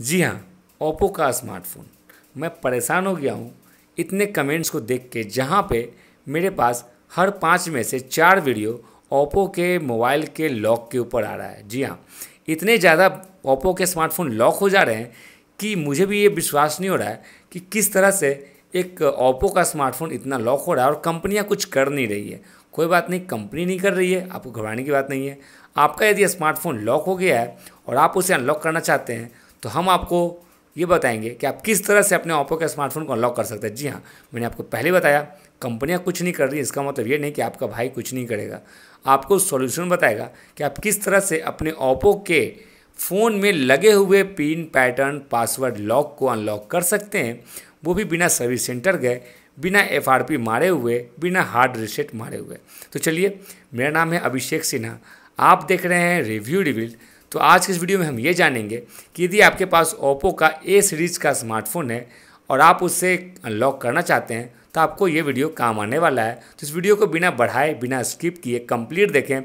जी हाँ ओप्पो का स्मार्टफ़ोन मैं परेशान हो गया हूँ इतने कमेंट्स को देख के जहाँ पे मेरे पास हर पाँच में से चार वीडियो ओप्पो के मोबाइल के लॉक के ऊपर आ रहा है जी हाँ इतने ज़्यादा ओप्पो के स्मार्टफ़ोन लॉक हो जा रहे हैं कि मुझे भी ये विश्वास नहीं हो रहा है कि किस तरह से एक ओप्पो का स्मार्टफ़ोन इतना लॉक हो रहा है और कंपनियाँ कुछ कर नहीं रही है कोई बात नहीं कंपनी नहीं कर रही है आपको घबराने की बात नहीं है आपका यदि स्मार्टफ़ोन लॉक हो गया है और आप उसे अनलॉक करना चाहते हैं तो हम आपको ये बताएंगे कि आप किस तरह से अपने ओप्पो के स्मार्टफोन को अनलॉक कर सकते हैं जी हाँ मैंने आपको पहले बताया कंपनियाँ कुछ नहीं कर रही इसका मतलब ये नहीं कि आपका भाई कुछ नहीं करेगा आपको सॉल्यूशन बताएगा कि आप किस तरह से अपने ओप्पो के फ़ोन में लगे हुए पिन पैटर्न पासवर्ड लॉक को अनलॉक कर सकते हैं वो भी बिना सर्विस सेंटर गए बिना एफ मारे हुए बिना हार्ड रिसेट मारे हुए तो चलिए मेरा नाम है अभिषेक सिन्हा आप देख रहे हैं रिव्यू रिविल्ड तो आज के इस वीडियो में हम ये जानेंगे कि यदि आपके पास ओप्पो का ए सीरीज़ का स्मार्टफोन है और आप उससे अनलॉक करना चाहते हैं तो आपको ये वीडियो काम आने वाला है तो इस वीडियो को बिना बढ़ाए बिना स्किप किए कंप्लीट देखें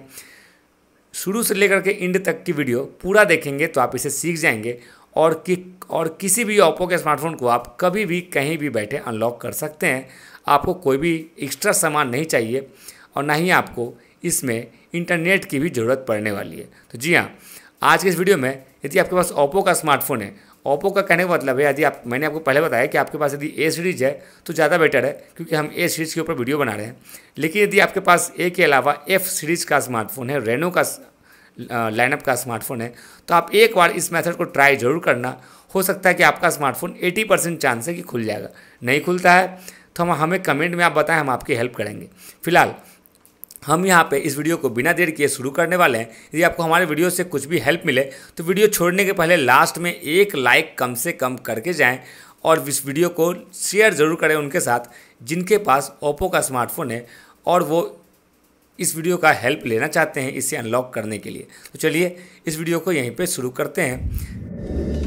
शुरू से लेकर के एंड तक की वीडियो पूरा देखेंगे तो आप इसे सीख जाएंगे और कि और किसी भी ओप्पो के स्मार्टफोन को आप कभी भी कहीं भी बैठे अनलॉक कर सकते हैं आपको कोई भी एक्स्ट्रा सामान नहीं चाहिए और ना ही आपको इसमें इंटरनेट की भी ज़रूरत पड़ने वाली है तो जी हाँ आज के इस वीडियो में यदि आपके पास ओप्पो का स्मार्टफोन है ओप्पो का कहने का मतलब है यदि आप मैंने आपको पहले बताया कि आपके पास यदि ए सीरीज़ है तो ज़्यादा बेटर है क्योंकि हम ए सीरीज़ के ऊपर वीडियो बना रहे हैं लेकिन यदि आपके पास ए के अलावा एफ़ सीरीज़ का स्मार्टफोन है रेनो का लाइनअप का स्मार्टफोन है तो आप एक बार इस मेथड को ट्राई जरूर करना हो सकता है कि आपका स्मार्टफोन 80 परसेंट चांस है कि खुल जाएगा नहीं खुलता है तो हम हमें कमेंट में आप बताएं हम आपकी हेल्प करेंगे फिलहाल हम यहाँ पे इस वीडियो को बिना देर किए शुरू करने वाले हैं यदि आपको हमारे वीडियो से कुछ भी हेल्प मिले तो वीडियो छोड़ने के पहले लास्ट में एक लाइक कम से कम करके जाएं और इस वीडियो को शेयर ज़रूर करें उनके साथ जिनके पास ओप्पो का स्मार्टफोन है और वो इस वीडियो का हेल्प लेना चाहते हैं इसे अनलॉक करने के लिए तो चलिए इस वीडियो को यहीं पर शुरू करते हैं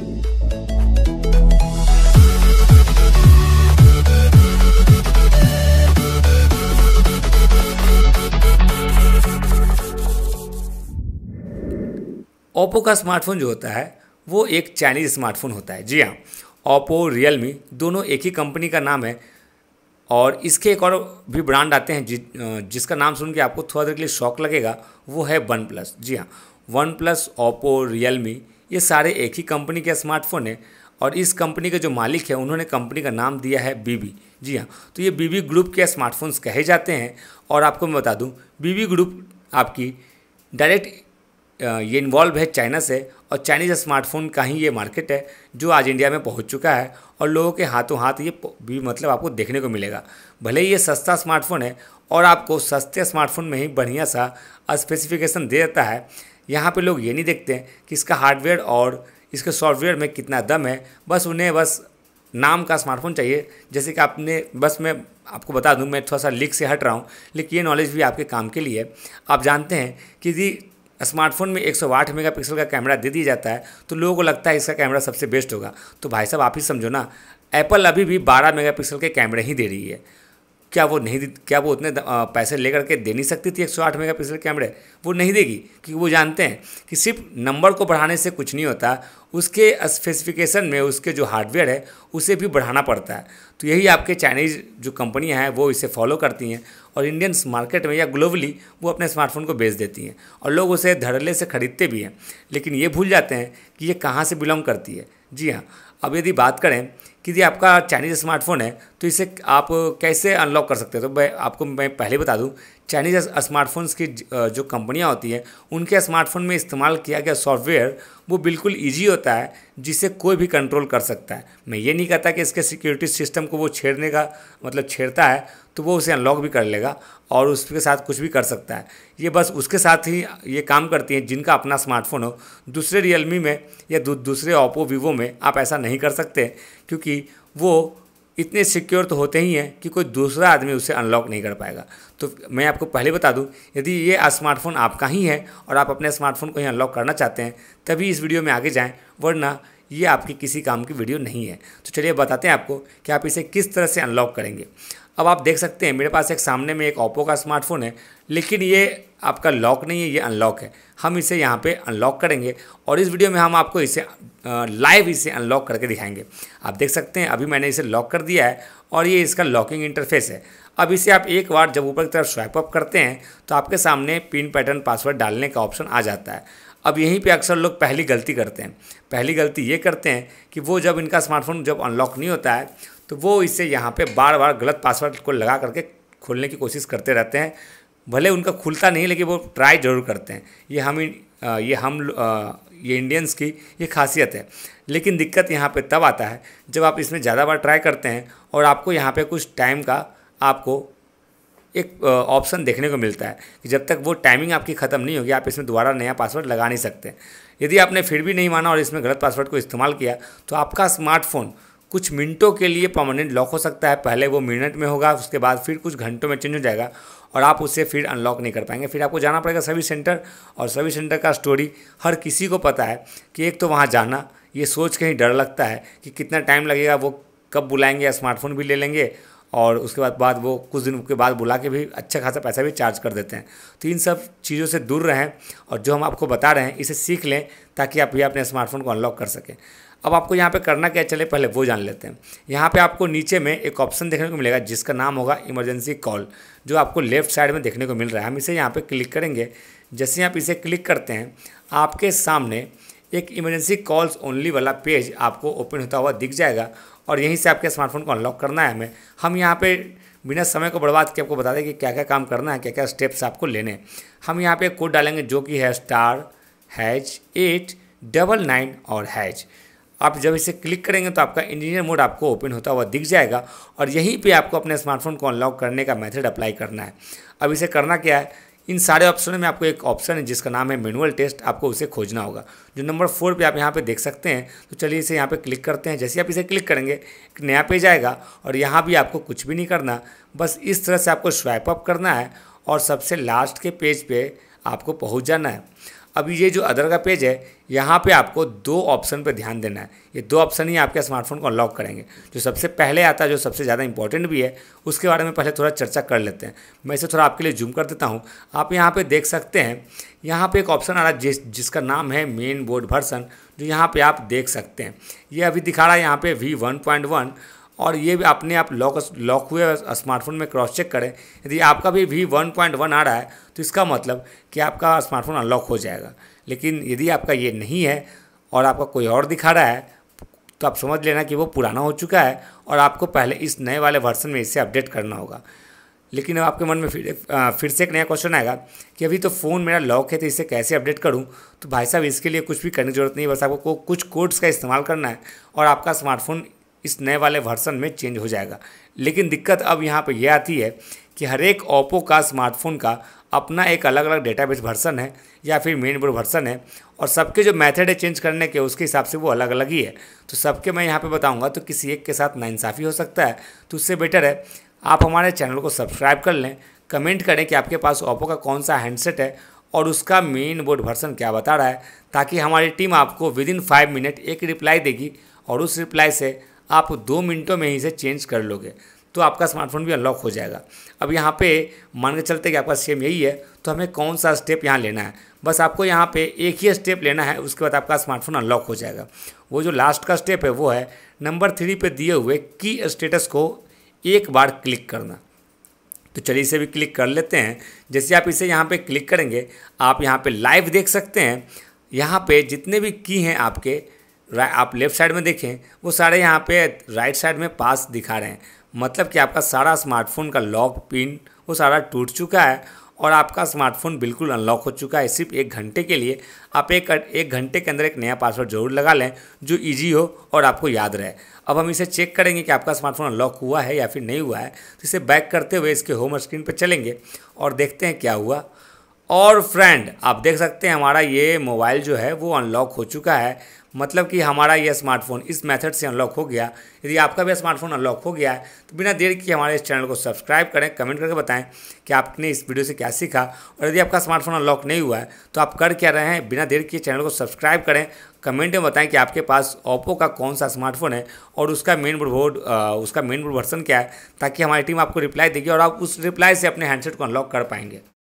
ओप्पो का स्मार्टफोन जो होता है वो एक चाइनीज़ स्मार्टफोन होता है जी हाँ ओप्पो रियलमी दोनों एक ही कंपनी का नाम है और इसके एक और भी ब्रांड आते हैं जि, जिसका नाम सुन के आपको थोड़ा देर के लिए शौक लगेगा वो है वन प्लस जी हाँ वन प्लस ओप्पो रियलमी ये सारे एक ही कंपनी के स्मार्टफोन है और इस कंपनी के जो मालिक है उन्होंने कंपनी का नाम दिया है बीबी जी हाँ तो ये बीबी ग्रुप के स्मार्टफोन्स कहे जाते हैं और आपको मैं बता दूँ बीबी ग्रुप आपकी डायरेक्ट ये इन्वॉल्व है चाइना से और चाइनीज स्मार्टफोन का ही ये मार्केट है जो आज इंडिया में पहुंच चुका है और लोगों के हाथों हाथ ये भी मतलब आपको देखने को मिलेगा भले ही ये सस्ता स्मार्टफोन है और आपको सस्ते स्मार्टफोन में ही बढ़िया सा स्पेसिफिकेशन दे देता है यहाँ पे लोग ये नहीं देखते कि इसका हार्डवेयर और इसके सॉफ्टवेयर में कितना दम है बस उन्हें बस नाम का स्मार्टफोन चाहिए जैसे कि आपने बस मैं आपको बता दूं मैं थोड़ा सा लीक से हट रहा हूँ लेकिन ये नॉलेज भी आपके काम के लिए आप जानते हैं कि यदि स्मार्टफोन में 108 मेगापिक्सल का कैमरा दे दिया जाता है तो लोगों को लगता है इसका कैमरा सबसे बेस्ट होगा तो भाई साहब आप ही समझो ना एप्पल अभी भी 12 मेगापिक्सल के कैमरे ही दे रही है क्या वो नहीं क्या वो उतने पैसे लेकर के दे नहीं सकती थी 108 मेगापिक्सल कैमरे वो नहीं देगी क्योंकि वो जानते हैं कि सिर्फ नंबर को बढ़ाने से कुछ नहीं होता उसके स्पेसिफिकेशन में उसके जो हार्डवेयर है उसे भी बढ़ाना पड़ता है तो यही आपके चाइनीज़ जो कंपनियां हैं वो इसे फॉलो करती हैं और इंडियन मार्केट में या ग्लोबली वो अपने स्मार्टफोन को बेच देती हैं और लोग उसे धड़ल्ले से ख़रीदते भी हैं लेकिन ये भूल जाते हैं कि ये कहाँ से बिलोंग करती है जी हाँ अब यदि बात करें कि ये आपका चाइनीज़ स्मार्टफ़ोन है तो इसे आप कैसे अनलॉक कर सकते हैं तो मैं आपको मैं पहले बता दूं चाइनीज़ स्मार्टफोन्स की जो कंपनियां होती हैं उनके स्मार्टफ़ोन में इस्तेमाल किया गया सॉफ्टवेयर वो बिल्कुल इजी होता है जिसे कोई भी कंट्रोल कर सकता है मैं ये नहीं कहता कि इसके सिक्योरिटी सिस्टम को वो छेड़ने का मतलब छेड़ता है तो वो उसे अनलॉक भी कर लेगा और उसके साथ कुछ भी कर सकता है ये बस उसके साथ ही ये काम करती हैं जिनका अपना स्मार्टफ़ोन हो दूसरे रियलमी में या दूसरे ओप्पो वीवो में आप ऐसा नहीं कर सकते क्योंकि वो इतने सिक्योर तो होते ही हैं कि कोई दूसरा आदमी उसे अनलॉक नहीं कर पाएगा तो मैं आपको पहले बता दूं यदि ये स्मार्टफ़ोन आपका ही है और आप अपने स्मार्टफ़ोन को ही अनलॉक करना चाहते हैं तभी इस वीडियो में आगे जाएं वरना ये आपकी किसी काम की वीडियो नहीं है तो चलिए बताते हैं आपको कि आप इसे किस तरह से अनलॉक करेंगे अब आप देख सकते हैं मेरे पास एक सामने में एक ओप्पो का स्मार्टफोन है लेकिन ये आपका लॉक नहीं है ये अनलॉक है हम इसे यहाँ पे अनलॉक करेंगे और इस वीडियो में हम आपको इसे लाइव इसे अनलॉक करके दिखाएंगे आप देख सकते हैं अभी मैंने इसे लॉक कर दिया है और ये इसका लॉकिंग इंटरफेस है अब इसे आप एक बार जब ऊपर की तरफ स्वाइप अप करते हैं तो आपके सामने पिन पैटर्न पासवर्ड डालने का ऑप्शन आ जाता है अब यहीं पे अक्सर लोग पहली गलती करते हैं पहली गलती ये करते हैं कि वो जब इनका स्मार्टफोन जब अनलॉक नहीं होता है तो वो इसे यहाँ पे बार बार गलत पासवर्ड को लगा करके खोलने की कोशिश करते रहते हैं भले उनका खुलता नहीं लेकिन वो ट्राई जरूर करते हैं ये हम ये हम ये इंडियंस की ये खासियत है लेकिन दिक्कत यहाँ पे तब आता है जब आप इसमें ज़्यादा बार ट्राई करते हैं और आपको यहाँ पे कुछ टाइम का आपको एक ऑप्शन देखने को मिलता है कि जब तक वो टाइमिंग आपकी ख़त्म नहीं होगी आप इसमें दोबारा नया पासवर्ड लगा नहीं सकते यदि आपने फिर भी नहीं माना और इसमें गलत पासवर्ड को इस्तेमाल किया तो आपका स्मार्टफोन कुछ मिनटों के लिए परमानेंट लॉक हो सकता है पहले वो मिनट में होगा उसके बाद फिर कुछ घंटों में चेंज हो जाएगा और आप उसे फिर अनलॉक नहीं कर पाएंगे फिर आपको जाना पड़ेगा सर्विस सेंटर और सर्विस सेंटर का स्टोरी हर किसी को पता है कि एक तो वहाँ जाना ये सोच के ही डर लगता है कि कितना टाइम लगेगा वो कब बुलाएंगे स्मार्टफोन भी ले लेंगे और उसके बाद बाद वो कुछ दिन के बाद बुला के भी अच्छा खासा पैसा भी चार्ज कर देते हैं तो इन सब चीज़ों से दूर रहें और जो हम आपको बता रहे हैं इसे सीख लें ताकि आप ये अपने स्मार्टफोन को अनलॉक कर सकें अब आपको यहाँ पे करना क्या चले पहले वो जान लेते हैं यहाँ पे आपको नीचे में एक ऑप्शन देखने को मिलेगा जिसका नाम होगा इमरजेंसी कॉल जो आपको लेफ्ट साइड में देखने को मिल रहा है हम इसे यहाँ पे क्लिक करेंगे जैसे आप इसे क्लिक करते हैं आपके सामने एक इमरजेंसी कॉल्स ओनली वाला पेज आपको ओपन होता हुआ दिख जाएगा और यहीं से आपके स्मार्टफोन को अनलॉक करना है हमें हम यहाँ पे बिना समय को बर्बाद के आपको बता दें कि क्या क्या काम करना है क्या क्या स्टेप्स आपको लेने हैं हम यहाँ पे कोड डालेंगे जो कि है star hash eight double nine और हैज आप जब इसे क्लिक करेंगे तो आपका इंजीनियर मोड आपको ओपन होता हुआ दिख जाएगा और यहीं पे आपको अपने स्मार्टफोन को अनलॉक करने का मेथड अप्लाई करना है अब इसे करना क्या है इन सारे ऑप्शनों में आपको एक ऑप्शन है जिसका नाम है मैनुअल टेस्ट आपको उसे खोजना होगा जो नंबर फोर पे आप यहाँ पे देख सकते हैं तो चलिए इसे यहाँ पे क्लिक करते हैं जैसे आप इसे क्लिक करेंगे एक नया पेज आएगा और यहाँ भी आपको कुछ भी नहीं करना बस इस तरह से आपको स्वाइप अप करना है और सबसे लास्ट के पेज पर पे आपको पहुँच जाना है अब ये जो अदर का पेज है यहाँ पे आपको दो ऑप्शन पे ध्यान देना है ये दो ऑप्शन ही आपके स्मार्टफोन को अनलॉक करेंगे जो सबसे पहले आता है जो सबसे ज़्यादा इंपॉर्टेंट भी है उसके बारे में पहले थोड़ा चर्चा कर लेते हैं मैं इसे थोड़ा आपके लिए जूम कर देता हूँ आप यहाँ पर देख सकते हैं यहाँ पर एक ऑप्शन आ रहा है जिस जिसका नाम है मेन बोर्ड भर्सन जो यहाँ पर आप देख सकते हैं ये अभी दिखा रहा है यहाँ पर वी वन पॉइंट वन और ये भी अपने आप लॉक लॉक हुए स्मार्टफोन में क्रॉस चेक करें यदि आपका भी वी वन पॉइंट वन आ रहा है तो इसका मतलब कि आपका स्मार्टफोन अनलॉक हो जाएगा लेकिन यदि आपका ये नहीं है और आपका कोई और दिखा रहा है तो आप समझ लेना कि वो पुराना हो चुका है और आपको पहले इस नए वाले वर्सन में इसे अपडेट करना होगा लेकिन अब आपके मन में फिर फिर से एक नया क्वेश्चन आएगा कि अभी तो फ़ोन मेरा लॉक है तो इसे कैसे अपडेट करूं तो भाई साहब इसके लिए कुछ भी करने की ज़रूरत नहीं बस आपको कुछ कोड्स का इस्तेमाल करना है और आपका स्मार्टफोन इस नए वाले वर्सन में चेंज हो जाएगा लेकिन दिक्कत अब यहाँ पर यह आती है कि हर एक ओप्पो का स्मार्टफोन का अपना एक अलग अलग डेटाबेस वर्सन है या फिर मेन बोर्ड वर्सन है और सबके जो मेथड है चेंज करने के उसके हिसाब से वो अलग अलग ही है तो सबके मैं यहाँ पे बताऊँगा तो किसी एक के साथ नाइंसाफ़ी हो सकता है तो उससे बेटर है आप हमारे चैनल को सब्सक्राइब कर लें कमेंट करें कि आपके पास ओप्पो का कौन सा हैंडसेट है और उसका मेन बोर्ड वर्सन क्या बता रहा है ताकि हमारी टीम आपको विद इन फाइव मिनट एक रिप्लाई देगी और उस रिप्लाई से आप दो मिनटों में ही इसे चेंज कर लोगे तो आपका स्मार्टफोन भी अनलॉक हो जाएगा अब यहाँ पे मान के चलते कि आपका सेम यही है तो हमें कौन सा स्टेप यहाँ लेना है बस आपको यहाँ पे एक ही स्टेप लेना है उसके बाद आपका स्मार्टफोन अनलॉक हो जाएगा वो जो लास्ट का स्टेप है वो है नंबर थ्री पे दिए हुए की स्टेटस को एक बार क्लिक करना तो चलिए इसे भी क्लिक कर लेते हैं जैसे आप इसे यहाँ पर क्लिक करेंगे आप यहाँ पर लाइव देख सकते हैं यहाँ पे जितने भी की हैं आपके आप लेफ्ट साइड में देखें वो सारे यहाँ पे राइट साइड में पास दिखा रहे हैं मतलब कि आपका सारा स्मार्टफोन का लॉक पिन वो सारा टूट चुका है और आपका स्मार्टफोन बिल्कुल अनलॉक हो चुका है सिर्फ एक घंटे के लिए आप एक एक घंटे के अंदर एक नया पासवर्ड जरूर लगा लें जो इजी हो और आपको याद रहे अब हम इसे चेक करेंगे कि आपका स्मार्टफोन अनलॉक हुआ है या फिर नहीं हुआ है तो इसे बैक करते हुए इसके होम स्क्रीन पर चलेंगे और देखते हैं क्या हुआ और फ्रेंड आप देख सकते हैं हमारा ये मोबाइल जो है वो अनलॉक हो चुका है मतलब कि हमारा ये स्मार्टफोन इस मेथड से अनलॉक हो गया यदि आपका भी स्मार्टफोन अनलॉक हो गया है तो बिना देर के हमारे इस चैनल को सब्सक्राइब करें कमेंट करके बताएं कि आपने इस वीडियो से क्या सीखा और यदि आपका स्मार्टफोन अनलॉक नहीं हुआ है तो आप कर क्या रहे हैं बिना देर के चैनल को सब्सक्राइब करें कमेंट में बताएं कि आपके पास ओप्पो का कौन सा स्मार्टफोन है और उसका मेन बोर्ड उसका मेन बोर्ड वर्सन क्या है ताकि हमारी टीम आपको रिप्लाई देगी और आप उस रिप्लाई से अपने हैंडसेट को अनलॉक कर पाएंगे